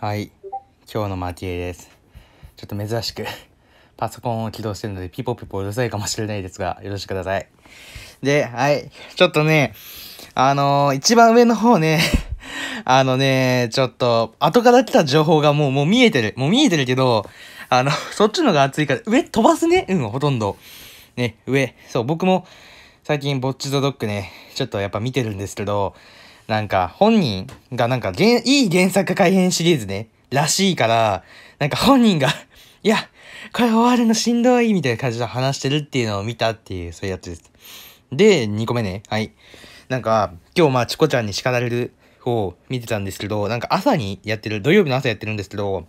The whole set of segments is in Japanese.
はい。今日のマティエです。ちょっと珍しくパソコンを起動してるので、ピポピポうるさいかもしれないですが、よろしくください。で、はい。ちょっとね、あのー、一番上の方ね あのね、ちょっと、後から来た情報がもう、もう見えてる。もう見えてるけど、あの、そっちのが熱いから、上飛ばすねうん、ほとんど。ね、上。そう、僕も、最近、ぼっちドドッグね、ちょっとやっぱ見てるんですけど、なんか本人がなんかげいい原作改編シリーズね、らしいから、なんか本人が いや、これ終わるのしんどいみたいな感じで話してるっていうのを見たっていう、そういうやつです。で、2個目ね。はい。なんか、今日まあ、チコちゃんに叱られるを見てたんですけど、なんか朝にやってる、土曜日の朝やってるんですけど、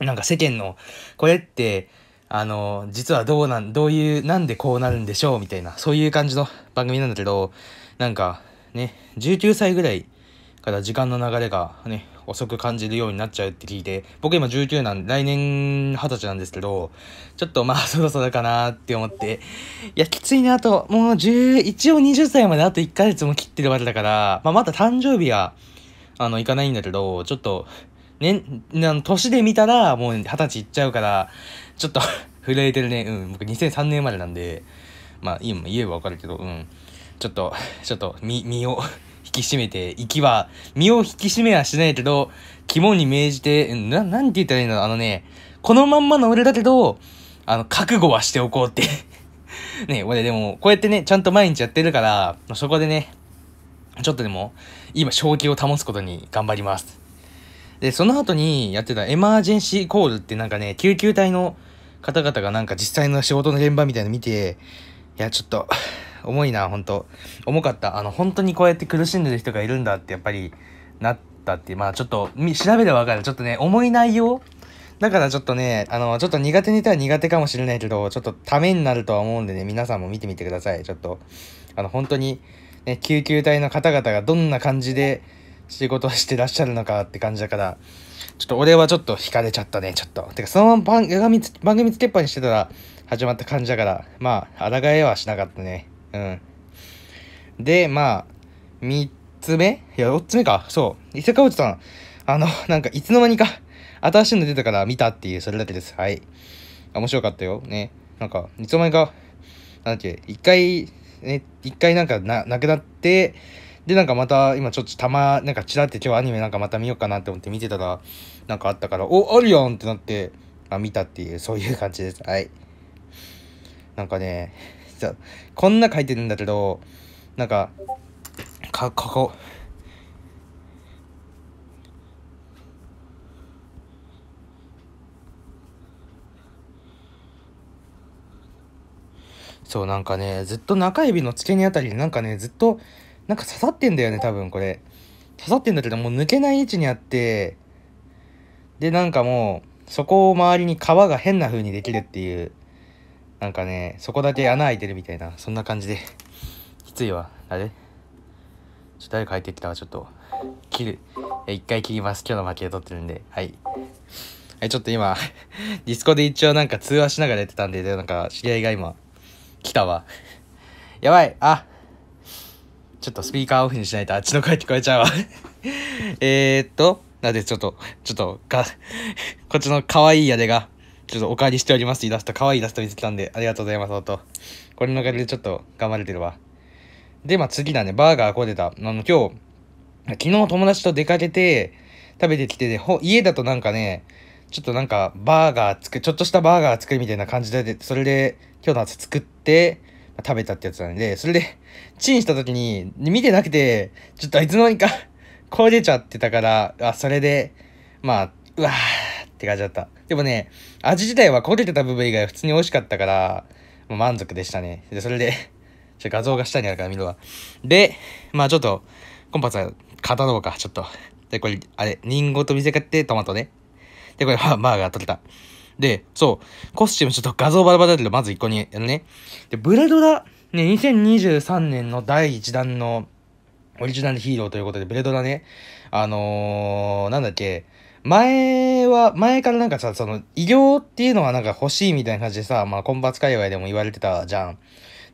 なんか世間の、これって、あの、実はどうなん、どういう、なんでこうなるんでしょうみたいな、そういう感じの番組なんだけど、なんか、ね、19歳ぐらいから時間の流れがね、遅く感じるようになっちゃうって聞いて、僕今19なんで、来年20歳なんですけど、ちょっとまあ そろそろかなって思って、いや、きついなと、もう10、一応20歳まであと1ヶ月も切ってるわけだから、まあまだ誕生日は、あの、いかないんだけど、ちょっと、ね、年で見たらもう20歳いっちゃうから、ちょっと 震えてるね、うん、僕2003年生まれなんで、まあ今言えばわかるけど、うん。ちょっと、ちょっと、身、身を引き締めて、息は、身を引き締めはしないけど、肝に銘じて、な、なんて言ったらいいのあのね、このまんまの俺だけど、あの、覚悟はしておこうって ね、俺でも、こうやってね、ちゃんと毎日やってるから、そこでね、ちょっとでも、今、正気を保つことに頑張ります。で、その後にやってたエマージェンシーコールってなんかね、救急隊の方々がなんか実際の仕事の現場みたいなの見て、いや、ちょっと、重いな、本当重かった。あの、本当にこうやって苦しんでる人がいるんだってやっぱりなったっていう、まあちょっと、調べればわかる。ちょっとね、重い内容だからちょっとね、あの、ちょっと苦手にたは苦手かもしれないけど、ちょっとためになるとは思うんでね、皆さんも見てみてください。ちょっと、あの、本当に、ね、救急隊の方々がどんな感じで仕事をしてらっしゃるのかって感じだから、ちょっと俺はちょっと惹かれちゃったね、ちょっと。てか、そのまま番組つけっぱにしてたら始まった感じだから、まあ、抗えはしなかったね。うん。で、まあ、3つ目いや、4つ目か。そう。伊勢川内さん、あの、なんか、いつの間にか、新しいの出たから見たっていう、それだけです。はい。面白かったよ。ね。なんか、いつの間にか、なんだっけ、一回、ね、一回なんかな、なくなって、で、なんかまた、今ちょっとたま、なんかちらって今日アニメなんかまた見ようかなって思って見てたら、なんかあったから、お、あるやんってなって、あ、見たっていう、そういう感じです。はい。なんかね、実は。こんな書いてるんだけど、なんか、か、ここ。そうなんかねずっと中指の付け根あたりなんかねずっとなんか刺さってんだよね多分これ刺さってんだけどもう抜けない位置にあってでなんかもうそこを周りに皮が変な風にできるっていうなんかね、そこだけ穴開いてるみたいな、そんな感じで、きついわ。あれちょっと誰か入ってきたわ、ちょっと。切る。一回切ります。今日の負けを取ってるんで。はい。はい、ちょっと今、ディスコで一応なんか通話しながらやってたんで、なんか知り合いが今、来たわ。やばいあちょっとスピーカーオフにしないとあっちの声聞こえちゃうわ えっと、なんでちょっと、ちょっと、こっちの可愛いやでが、ちょっとお借りしておりますイラスト、可愛いイラスト見つけたんで、ありがとうございます、と。これのおかげでちょっと頑張れてるわ。で、まあ次だね、バーガーこうでた。あの、今日、昨日友達と出かけて、食べてきてで、ほ家だとなんかね、ちょっとなんかバーガー作る、ちょっとしたバーガー作るみたいな感じで、それで今日の朝作って、食べたってやつなんで、それで、チンした時に、見てなくて、ちょっといつの間にかこう出ちゃってたから、あ、それで、まあ、うわーって感じだった。でもね、味自体は焦げてた部分以外は普通に美味しかったから、もう満足でしたね。で、それで、ちょ画像が下にあるから見るわ。で、まあちょっと、コンパスは語ろうか、ちょっと。で、これ、あれ、リンゴと見せかけてトマトね。で、これは バーガー取れた。で、そう、コスチュームちょっと画像バラバラだけど、まず一個に、あのね。で、ブレドラ、ね、2023年の第1弾のオリジナルヒーローということで、ブレドラね、あのー、なんだっけ、前は、前からなんかさ、その、異業っていうのはなんか欲しいみたいな感じでさ、まあ、コンバツ界隈でも言われてたじゃん。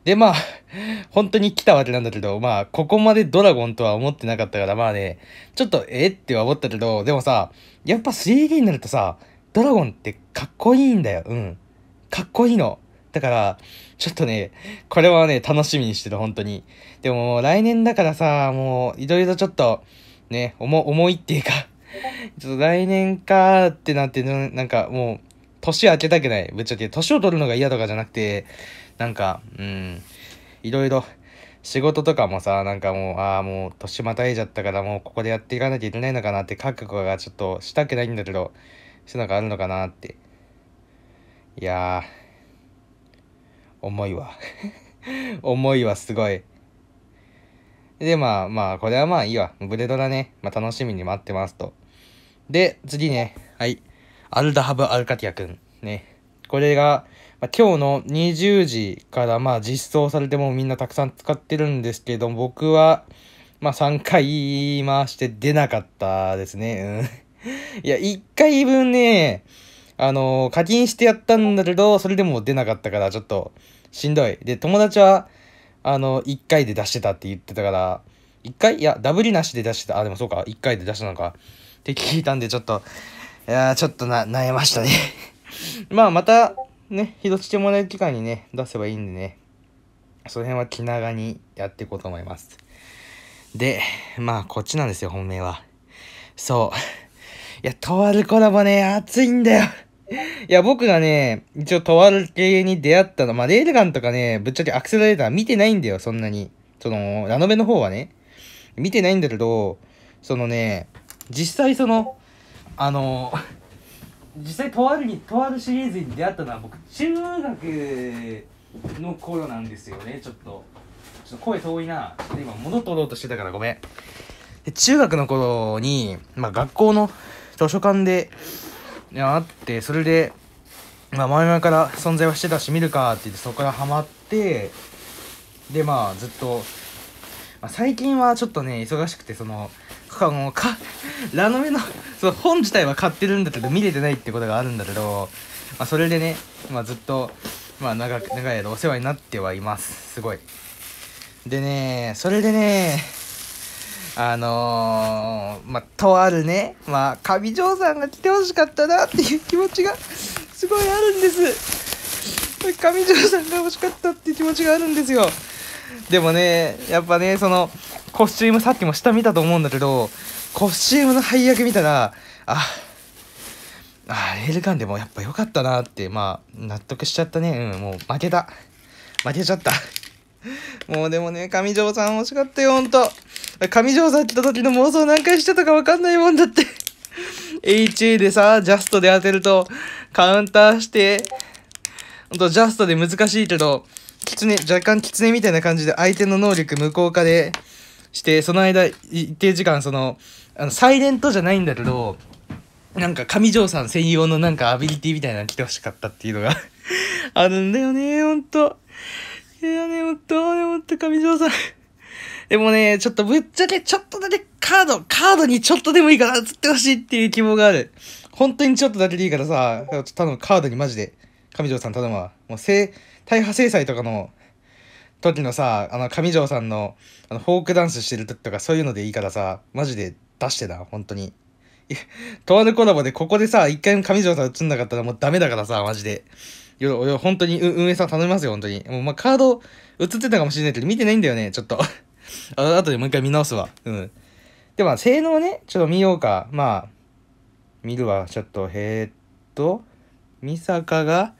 で、まあ、本当に来たわけなんだけど、まあ、ここまでドラゴンとは思ってなかったから、まあね、ちょっと、えっては思ったけど、でもさ、やっぱ 3D になるとさ、ドラゴンってかっこいいんだよ。うん。かっこいいの。だから、ちょっとね、これはね、楽しみにしてた、本当に。でも、来年だからさ、もう、いろいろちょっと、ね、重、重いっていうか、ちょっと来年かってなって、なんかもう、年明けたくない。ぶっちゃけ。年を取るのが嫌とかじゃなくて、なんか、うん、いろいろ、仕事とかもさ、なんかもう、ああ、もう、年またいじゃったから、もうここでやっていかなきゃいけないのかなって、覚悟がちょっとしたくないんだけど、そういうのがあるのかなって。いやー、重いわ。重いわ、すごい。で、まあまあ、これはまあいいわ。ブレドラね、まあ楽しみに待ってますと。で、次ね、はい。アルダハブ・アルカティア君。ね。これが、まあ、今日の20時からまあ実装されてもみんなたくさん使ってるんですけど、僕は、まあ3回回して出なかったですね。うん、いや、1回分ね、あのー、課金してやったんだけど、それでも出なかったからちょっとしんどい。で、友達は、あの、1回で出してたって言ってたから、1回いや、ダブりなしで出してた。あ、でもそうか。1回で出したのか。って聞いたんで、ちょっと、いやちょっとな、悩ましたね まあ、また、ね、拾してもらえる機会にね、出せばいいんでね、その辺は気長にやっていこうと思います。で、まあ、こっちなんですよ、本命は。そう。いや、とあるコラボね、熱いんだよ。いや、僕がね、一応とある系に出会ったの、まあ、レールガンとかね、ぶっちゃけアクセラレーター見てないんだよ、そんなに。その、ラノベの方はね。見てないんだけど、そのね、実際そのあの実際とあるにとあるシリーズに出会ったのは僕中学の頃なんですよねちょっとちょっと声遠いなちょっと今物とろうとしてたからごめん中学の頃に、まあ、学校の図書館であってそれで、まあ、前々から存在はしてたし見るかって言ってそこからハマってでまあずっとまあ、最近はちょっとね、忙しくて、その、もの、か、ラノベの、その本自体は買ってるんだけど、見れてないってことがあるんだけど、まあ、それでね、まあ、ずっと、まあ、長く、長い間お世話になってはいます。すごい。でね、それでね、あのー、まあ、とあるね、まあ、上条さんが来てほしかったなっていう気持ちが、すごいあるんです。上条さんが欲しかったっていう気持ちがあるんですよ。でもね、やっぱね、その、コスチュームさっきも下見たと思うんだけど、コスチュームの配役見たら、あ、あ、レールガンでもやっぱ良かったなって、まあ、納得しちゃったね。うん、もう負けた。負けちゃった。もうでもね、上条さん惜しかったよ、ほんと。上条さん来た時の妄想何回してたかわかんないもんだって。HA でさ、ジャストで当てると、カウンターして、ほんと、ジャストで難しいけど、狐、若干ねみたいな感じで相手の能力無効化でして、その間、一定時間、その、あの、サイレントじゃないんだけど、なんか、上条さん専用のなんかアビリティみたいなの来てほしかったっていうのが あるんだよね、ほんと。いやね、ほんと、ね、ほんと、上条さんでもね、ちょっとぶっちゃけ、ちょっとだけカード、カードにちょっとでもいいから映ってほしいっていう希望がある。本当にちょっとだけでいいからさ、多分カードにマジで。上条さん頼むわ。もう、せ、大破制裁とかの時のさ、あの、上条さんの、あの、フォークダンスしてる時とかそういうのでいいからさ、マジで出してな、本当に。とあるコラボで、ここでさ、一回も上条さん映んなかったらもうダメだからさ、マジで。いや、本当に運営さん頼みますよ、本当に。もう、まあ、カード映ってたかもしれないけど、見てないんだよね、ちょっと。あ後でもう一回見直すわ。うん。で、も性能ね、ちょっと見ようか。まあ、見るわ、ちょっと、えー、っと、美坂が、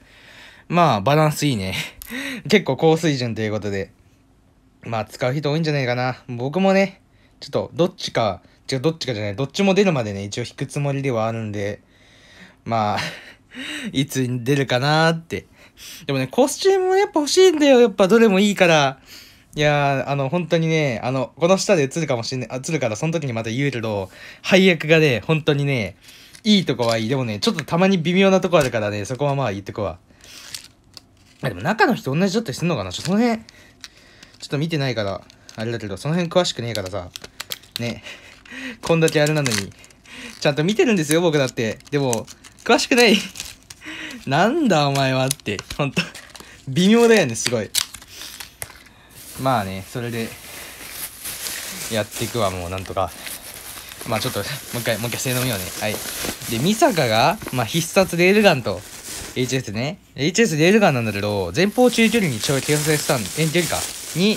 まあ、バランスいいね。結構高水準ということで。まあ、使う人多いんじゃないかな。僕もね、ちょっと、どっちか、違う、どっちかじゃない、どっちも出るまでね、一応引くつもりではあるんで、まあ いつ出るかなーって。でもね、コスチュームもやっぱ欲しいんだよ。やっぱどれもいいから。いやー、あの、本当にね、あの、この下で映るかもしんない、映るから、その時にまた言うけど、配役がね、本当にね、いいとこはいい。でもね、ちょっとたまに微妙なとこあるからね、そこはまあ言ってこわ。あ、でも中の人同じだったりすんのかなちょ、その辺、ちょっと見てないから、あれだけど、その辺詳しくねえからさ、ね、こんだけあれなのに、ちゃんと見てるんですよ、僕だって。でも、詳しくない。なんだお前はって、ほんと、微妙だよね、すごい。まあね、それで、やっていくわ、もうなんとか。まあちょっと、もう一回、もう一回、せーのみようね。はい。で、美坂が、まあ必殺レールガンと、HS ね。HS レールガンなんだけど、前方中距離に強制スタン、遠距離か、に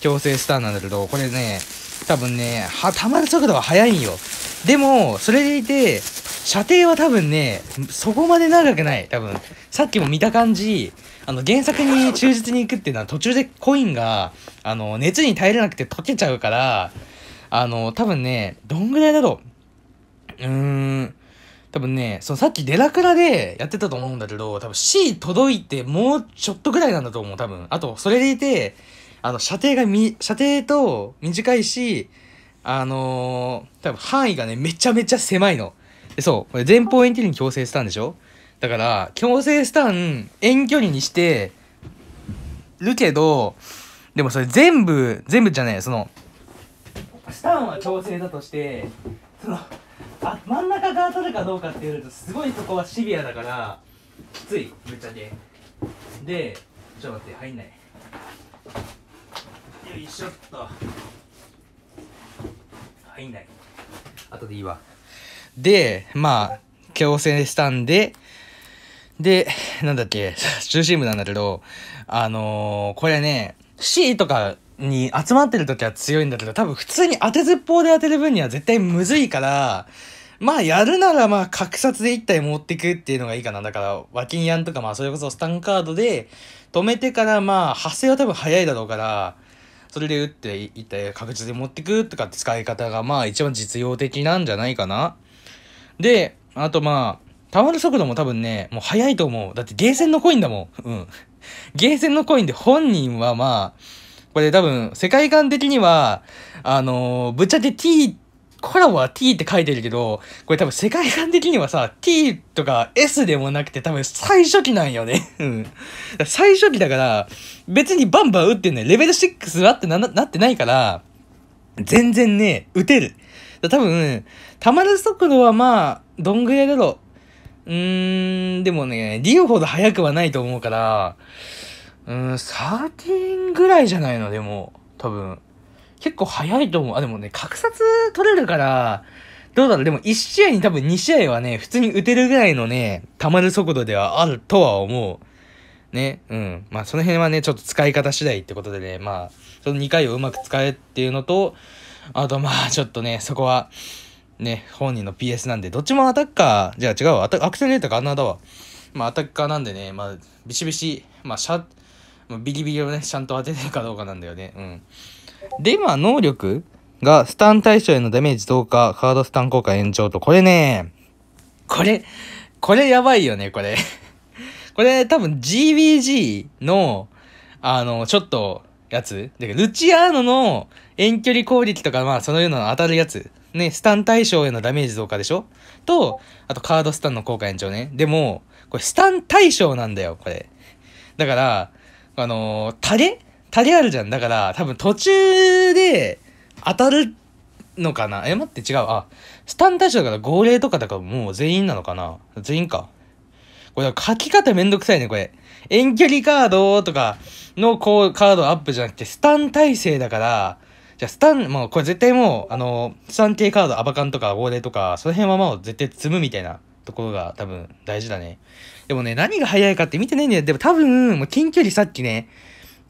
強制スタンなんだけど、これね、多分ね、は、溜まる速度は速いんよ。でも、それでいて、射程は多分ね、そこまで長くない。多分。さっきも見た感じ、あの、原作に忠実に行くっていうのは途中でコインが、あの、熱に耐えれなくて溶けちゃうから、あの、多分ね、どんぐらいだろう。うーん。多分ね、そのさっきデラクラでやってたと思うんだけど、多分 C 届いてもうちょっとぐらいなんだと思う、多分。あと、それでいて、あの、射程がみ、射程と短いし、あのー、多分範囲がね、めちゃめちゃ狭いの。そう、これ前方遠距離に強制スタンでしょだから、強制スタン遠距離にしてるけど、でもそれ全部、全部じゃない、その、スタンは強制だとして、その、あ真ん中が当たるかどうかっていうとすごいそこはシビアだからきついぶっちゃけでちょっと待って入んないよいしょっと入んない後でいいわでまあ強制したんででなんだっけ中心部なんだけどあのー、これね C とかに集まってる時は強いんだけど、多分普通に当てずっぽうで当てる分には絶対むずいから、まあやるならまあ格殺で1体持ってくっていうのがいいかな。だから脇にやんとかまあそれこそスタンカードで止めてからまあ発生は多分早いだろうから、それで打って1体確実で持ってくとかって使い方がまあ一番実用的なんじゃないかな。で、あとまあ、溜まる速度も多分ね、もう早いと思う。だってゲーセンのコインだもん。うん。ゲーセンのコインで本人はまあ、これ多分世界観的には、あのー、ぶっちゃけ T コラボは t って書いてるけど、これ多分世界観的にはさ、t とか s でもなくて多分最初期なんよね。うん。最初期だから、別にバンバン打ってんねレベル6はってな、なってないから、全然ね、打てる。多分、溜まる速度はまあ、どんぐらいだろう。うーん、でもね、ディオほど速くはないと思うから、うーん、13ぐらいじゃないの、でも、多分。結構早いと思う。あ、でもね、格殺取れるから、どうだろう。でも1試合に多分2試合はね、普通に打てるぐらいのね、溜まる速度ではあるとは思う。ね。うん。まあその辺はね、ちょっと使い方次第ってことでね、まあ、その2回をうまく使えっていうのと、あとまあちょっとね、そこは、ね、本人の PS なんで、どっちもアタッカー、じゃあ違うわ、アクセルレーターかあんなだわ。まあアタッカーなんでね、まあビシビシ、まあシャ、ビリビリをね、ちゃんと当ててるかどうかなんだよね。うん。まあ、能力がスタン対象へのダメージ増加、カードスタン効果延長と、これね、これ、これやばいよね、これ これ多分 GBG の、あの、ちょっと、やつ。だけど、ルチアーノの遠距離攻撃とか、まあ、そのようなの当たるやつ。ね、スタン対象へのダメージ増加でしょと、あとカードスタンの効果延長ね。でも、これスタン対象なんだよ、これ。だから、あのー、タレりあるじゃん。だから、多分途中で当たるのかな。え、待って、違う。あ、スタン対象だから号令とかだからもう全員なのかな。全員か。これ書き方めんどくさいね、これ。遠距離カードとかのこうカードアップじゃなくて、スタン体制だから、じゃあスタン、もうこれ絶対もう、あの、スタン系カード、アバカンとか号令とか、その辺はもう絶対積むみたいなところが多分大事だね。でもね、何が早いかって見てないんだよ。でも多分、もう近距離さっきね、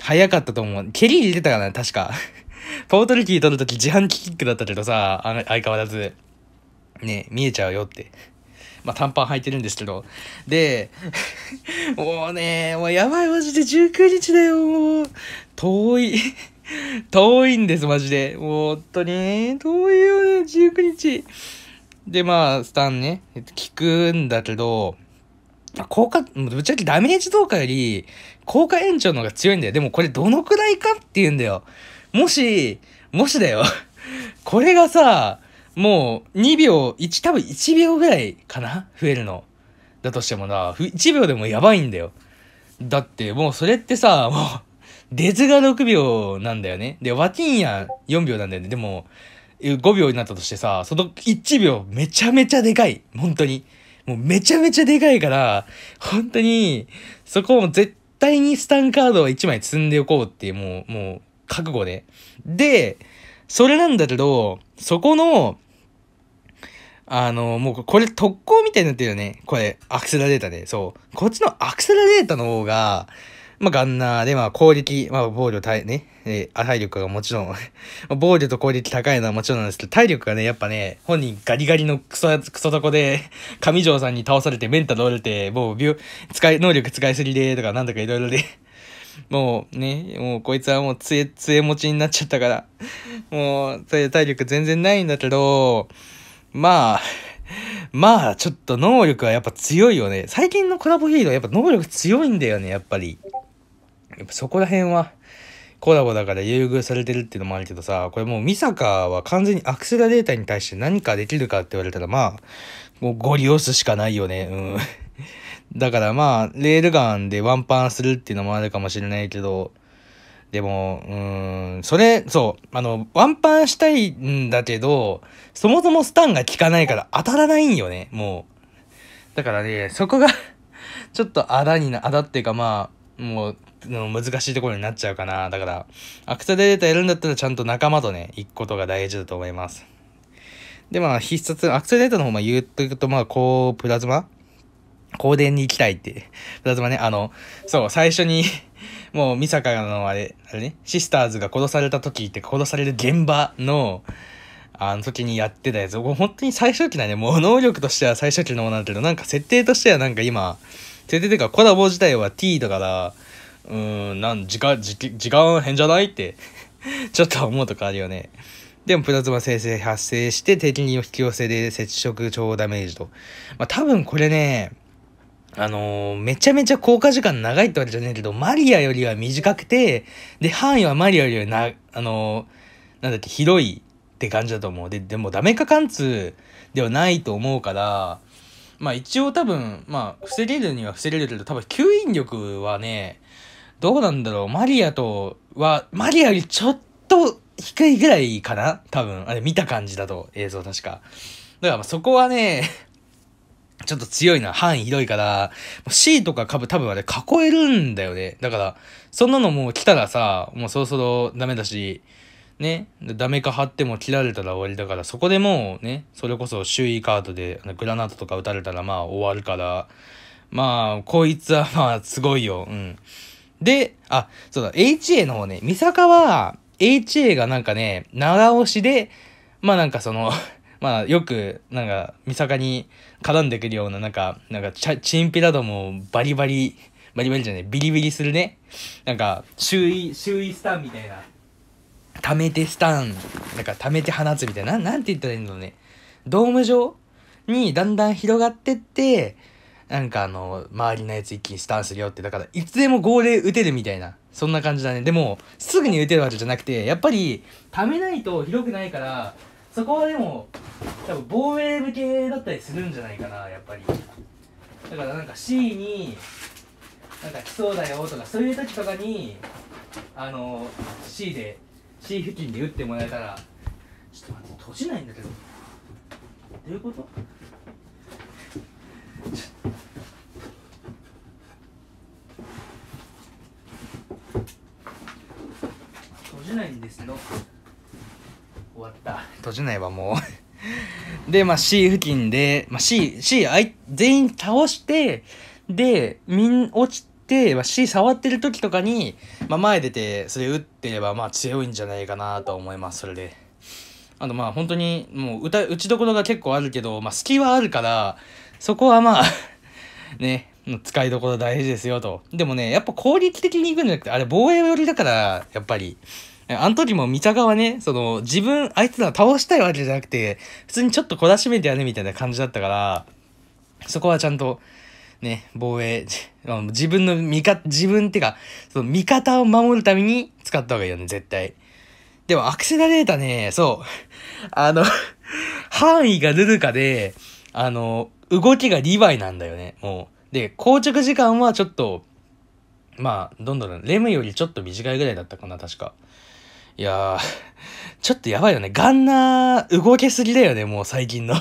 早かったと思う。蹴り入れてたかな、確か。ポートルキー取るとき自販機キックだったけどさ、あ相変わらず。ね、見えちゃうよって。まあ、短パン履いてるんですけど。で、もうね、もうやばい、マジで19日だよ、遠い。遠いんです、マジで。もう、本当に。遠いよね、19日。で、まあ、スタンね、聞くんだけど、効果、ぶっちゃけダメージ動画より、効果延長の方が強いんだよ。でもこれどのくらいかって言うんだよ。もし、もしだよ。これがさ、もう2秒、1、多分1秒ぐらいかな増えるの。だとしてもな、1秒でもやばいんだよ。だってもうそれってさ、もう、出ズが6秒なんだよね。で、ワティンや4秒なんだよね。でも、5秒になったとしてさ、その1秒めちゃめちゃでかい。本当に。もうめちゃめちゃでかいから、本当に、そこを絶対にスタンカードは1枚積んでおこうっていう、もう、もう、覚悟で。で、それなんだけど、そこの、あの、もうこれ特攻みたいになってるよね。これ、アクセラデータで。そう。こっちのアクセラデータの方が、まあ、ガンナーで、まあ、攻撃、まあ、防御体、ね、えー、体力がもちろん 防御と攻撃高いのはもちろんなんですけど、体力がね、やっぱね、本人ガリガリのクソ、クソとこで上条さんに倒されて、メンタル折れて、もう、使い、能力使いすぎで、とか、なんだかいろいろで もうね、もうこいつはもう杖、杖持ちになっちゃったからもう、体力全然ないんだけど、まあ、まあ、ちょっと能力はやっぱ強いよね。最近のコラボヒーローやっぱ能力強いんだよね、やっぱり。っぱそこら辺はコラボだから優遇されてるっていうのもあるけどさ、これもうミサカは完全にアクセラデータに対して何かできるかって言われたらまあ、もうゴリ押すしかないよね。うん。だからまあ、レールガンでワンパンするっていうのもあるかもしれないけど、でも、うん、それ、そう、あの、ワンパンしたいんだけど、そもそもスタンが効かないから当たらないんよね、もう。だからね、そこが ちょっとあだにな、あだっていうかまあ、もう、難しいところになっちゃうかな。だから、アクタデータやるんだったらちゃんと仲間とね、行くことが大事だと思います。で、まあ、必殺、アクタルデータの方も言うとくと、まあ、こう、プラズマ光電に行きたいって。プラズマね、あの、そう、最初に もう、ミサカのあれ、あれね、シスターズが殺された時って、殺される現場の、あの時にやってたやつ、本当に最初期だね。もう能力としては最初期のものなんだけど、なんか設定としてはなんか今、設定というかコラボ自体は T とかだ、うん、なん時間、時間変じゃないって ちょっと思うとかあるよね。でもプラズマ生成発生して敵に引き寄せで接触超ダメージと。まあ多分これね、あのー、めちゃめちゃ効果時間長いってわけじゃねえけど、マリアよりは短くて、で、範囲はマリアよりはな、あのー、なんだっけ、広いって感じだと思う。で、でもダメか貫通ではないと思うから、まあ一応多分、まあ、防げるには防げるけど、多分吸引力はね、どうなんだろう。マリアとは、マリアよりちょっと低いぐらいかな多分。あれ見た感じだと、映像確か。だからまそこはね、ちょっと強いな。範囲広いから、C とか株多分あれ囲えるんだよね。だから、そんなのもう来たらさ、もうそろそろダメだし、ね、ダメか張っても切られたら終わりだから、そこでもうね、それこそ周囲カードでグラナートとか打たれたらまあ終わるから、まあ、こいつはまあすごいよ。うん。で、あ、そうだ、HA の方ね、三坂は、HA がなんかね、長押しで、まあなんかその まあよく、なんか、三坂に絡んでくるような、なんか、なんかチ、ンピラどもバリバリ、バリバリじゃない、ビリビリするね。なんか、周囲、周囲スタンみたいな。溜めてスタン、なんか溜めて放つみたいな。なんて言ったらいいんだろうね。ドーム状にだんだん広がってって、なんかあの、周りのやつ一気にスタンするよって、だからいつでも号令打てるみたいな、そんな感じだね。でも、すぐに打てるわけじゃなくて、やっぱり、溜めないと広くないから、そこはでも、多分防衛向けだったりするんじゃないかな、やっぱり。だからなんか C に、なんか来そうだよとか、そういう時とかに、あの、C で、C 付近で打ってもらえたら、ちょっと待って、閉じないんだけど。どういうことですの終わった閉じないわもうでまあ C 付近で、まあ、C, C あい全員倒してでみん落ちて、まあ、C 触ってる時とかに、まあ、前出てそれ打ってればまあ強いんじゃないかなと思いますそれで。あとまあ本当にもう歌打ちどころが結構あるけど、まあ、隙はあるからそこはまあ ね使いどころ大事ですよと。でもね、やっぱ攻撃的に行くんじゃなくて、あれ防衛寄りだから、やっぱり、あの時も三田側ね、その、自分、あいつら倒したいわけじゃなくて、普通にちょっと懲らしめてやるみたいな感じだったから、そこはちゃんと、ね、防衛、自分の味方、自分ってか、その味方を守るために使った方がいいよね、絶対。でも、アクセラレーターね、そう。あの範囲がルルカで、あの、動きがリヴァイなんだよね、もう。で、硬直時間はちょっと、まあ、どんどん、レムよりちょっと短いぐらいだったかな、確か。いやちょっとやばいよね。ガンナー動けすぎだよね、もう最近の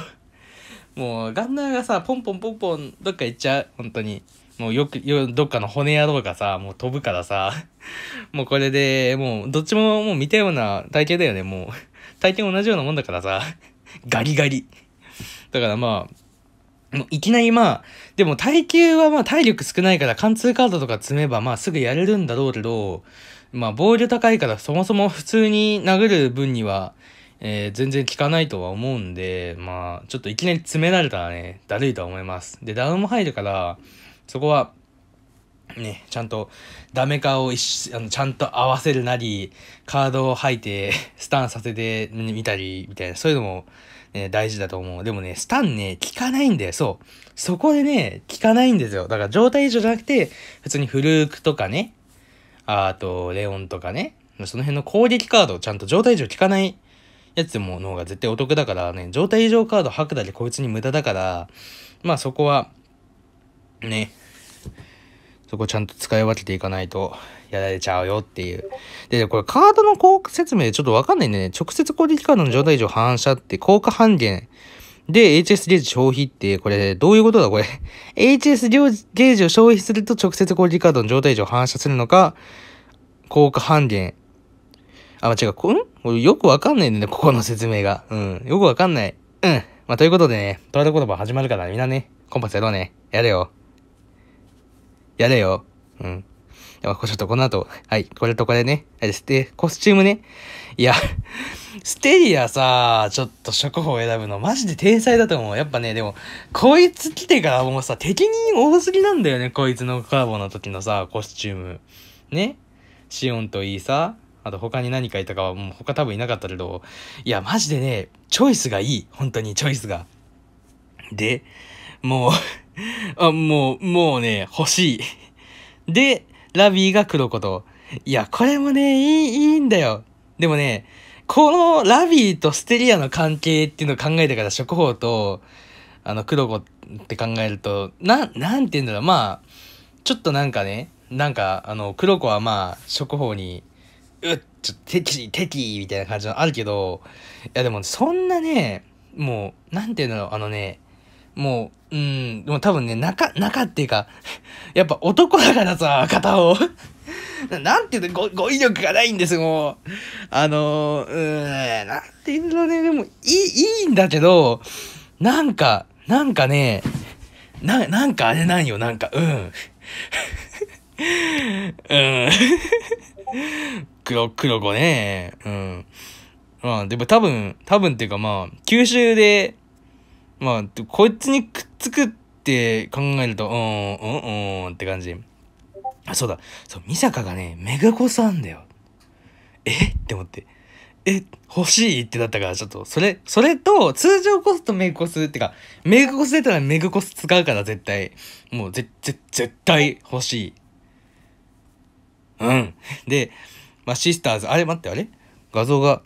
もうガンナーがさ、ポンポンポンポンどっか行っちゃう、本当に。もうよく、よ、どっかの骨やろうかさ、もう飛ぶからさ、もうこれで、もうどっちももう見たような体型だよね、もう。体型同じようなもんだからさ、ガリガリ。だからまあ、もういきなりまあ、でも耐久はまあ体力少ないから貫通カードとか積めばまあすぐやれるんだろうけど、まあ防御高いからそもそも普通に殴る分には、えー、全然効かないとは思うんで、まあちょっといきなり詰められたらね、だるいとは思います。で、ダウンも入るから、そこは、ね、ちゃんとダメ化を一あのちゃんと合わせるなり、カードを吐いてスタンさせてみたり、みたいな、そういうのも、えー、大事だと思う。でもね、スタンね、効かないんだよ。そう。そこでね、効かないんですよ。だから状態異常じゃなくて、普通にフルークとかね、あと、レオンとかね、その辺の攻撃カード、ちゃんと状態異常効かないやつもの方が絶対お得だからね、状態異常カード吐くだけこいつに無駄だから、まあそこは、ね、そこちゃんと使い分けていかないとやられちゃうよっていう。で、これカードの効果説明でちょっとわかんないんでね、直接攻撃カードの状態以上反射って効果半減で HS ゲージ消費って、これどういうことだこれ。HS ゲージを消費すると直接攻撃カードの状態以上反射するのか、効果半減。あ、間違う。こんよくわかんないんだね、ここの説明が。うん。よくわかんない。うん。まあ、ということでね、トラド言葉始まるからみんなね、コンパスやろうね。やれよ。やれよ。うん。でも、ちょっとこの後、はい、これとこれね。はい、ステ、コスチュームね。いや、ステリアさ、ちょっと職法選ぶの、マジで天才だと思う。やっぱね、でも、こいつ来てからもうさ、敵人多すぎなんだよね、こいつのカーボの時のさ、コスチューム。ね。シオンといいさ、あと他に何かいたかは、もう他多分いなかったけど、いや、マジでね、チョイスがいい。本当に、チョイスが。で、もう あ、もう、もうね、欲しい。で、ラビーが黒子と。いや、これもね、いい、いいんだよ。でもね、このラビーとステリアの関係っていうのを考えたから、食法と、あの、黒子って考えると、な、なんて言うんだろう、まあ、ちょっとなんかね、なんか、あの、黒子はまあ、食法に、うっ、ちょっと敵、敵みたいな感じのあるけど、いやでも、そんなね、もう、なんて言うんだろう、あのね、もう、うん、でも多分ね、中、中っていうか、やっぱ男だからさ、片方。なんていうの、語彙力がないんですもう。あの、うん、なんていうのね、でも、いい、いいんだけど、なんか、なんかね、な、なんかあれなんよ、なんか、うん。うん。黒、黒子ね。うん。まあ、でも多分、多分っていうかまあ、九州で、まあ、こいつにくっつくって考えると、うん、うん、うんって感じ。あ、そうだ。そう、美坂がね、メガコさんだよ。えって思って。え、欲しいってなったから、ちょっと、それ、それと、通常コスとメグコスってか、メグコス出たらメグコス使うから、絶対。もう、ぜ、ぜ、絶対欲しい。うん。で、まあ、シスターズ、あれ待って、あれ画像が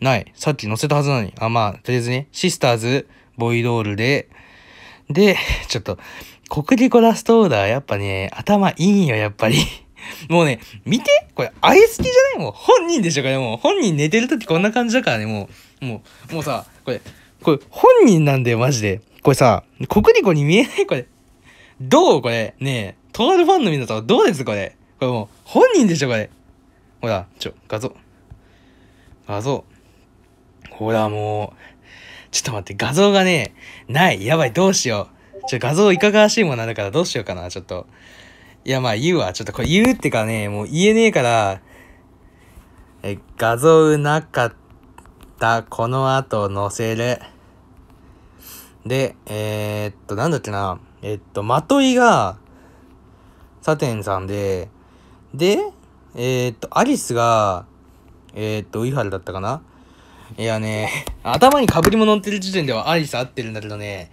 ない。さっき載せたはずなのに。あ、まあ、とりあえずね、シスターズ、ボイドールで、で、ちょっと、国技コラストオーダー、やっぱね、頭いいんよ、やっぱり。もうね、見てこれ、あれ好きじゃないもう、本人でしょ、これもう。本人寝てる時こんな感じだからね、もう、もう、もうさ、これ、これ、本人なんだよ、マジで。これさ、国リコに見えないこれ。どうこれ。ねえ、トールファンの皆さん、どうですこれ。これもう、本人でしょ、これ。ほら、ちょ、画像。画像。ほら、もう、ちょっと待って、画像がね、ない。やばい、どうしよう。ちょ、画像いかがわしいもんなんだからどうしようかな、ちょっと。いや、まあ言うわ。ちょっとこれ言うってかね、もう言えねえから、え、画像なかった。この後載せる。で、えー、っと、なんだっけな。えっと、まといが、サテンさんで、で、えー、っと、アリスが、えー、っと、ウイハルだったかないやね、頭に被り物乗ってる時点ではアリス合ってるんだけどね、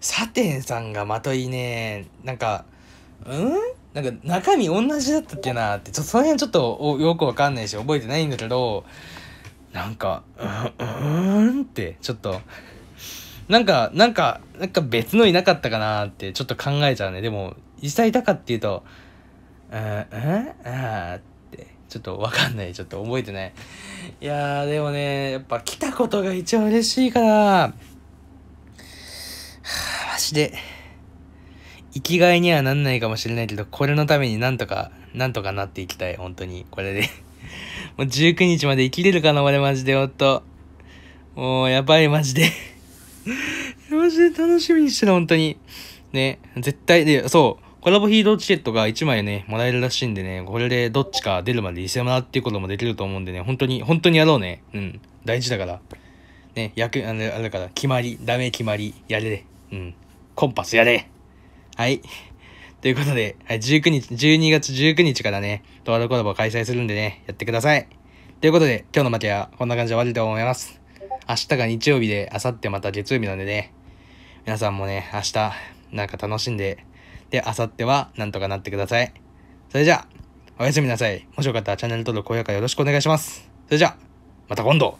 サテンさんがまといね、なんか、うんなんか中身同じだったっけなって、ちょっとその辺ちょっとよくわかんないし、覚えてないんだけど、なんか、うん、うんって、ちょっと、なんか、なんか、なんか別のいなかったかなって、ちょっと考えちゃうね。でも、実際いたかっていうと、うん、うん、って、ちょっとわかんない。ちょっと覚えてない。いやー、でもね、やっぱ来たことが一番嬉しいから、はあ、マジで、生きがいにはなんないかもしれないけど、これのためになんとか、なんとかなっていきたい。本当に。これでもう19日まで生きれるかな、俺マジで、おっと。もう、やばい、マジで マジで楽しみにしてる、本当に。ね、絶対、で、そう。コラボヒーローチケットが1枚ね、もらえるらしいんでね、これでどっちか出るまで偽物っていうこともできると思うんでね、本当に、本当にやろうね。うん。大事だから。ね、役、あれ、あれから、決まり、ダメ決まり、やれ。うん。コンパスやれ。はい。ということで、はい、19日、12月19日からね、とあるコラボ開催するんでね、やってください。ということで、今日の負けはこんな感じで終わりたいと思います。明日が日曜日で、明後日また月曜日なんでね、皆さんもね、明日、なんか楽しんで、で、あさってはなんとかなってください。それじゃあ、おやすみなさい。もしよかったらチャンネル登録、高評価よろしくお願いします。それじゃあ、また今度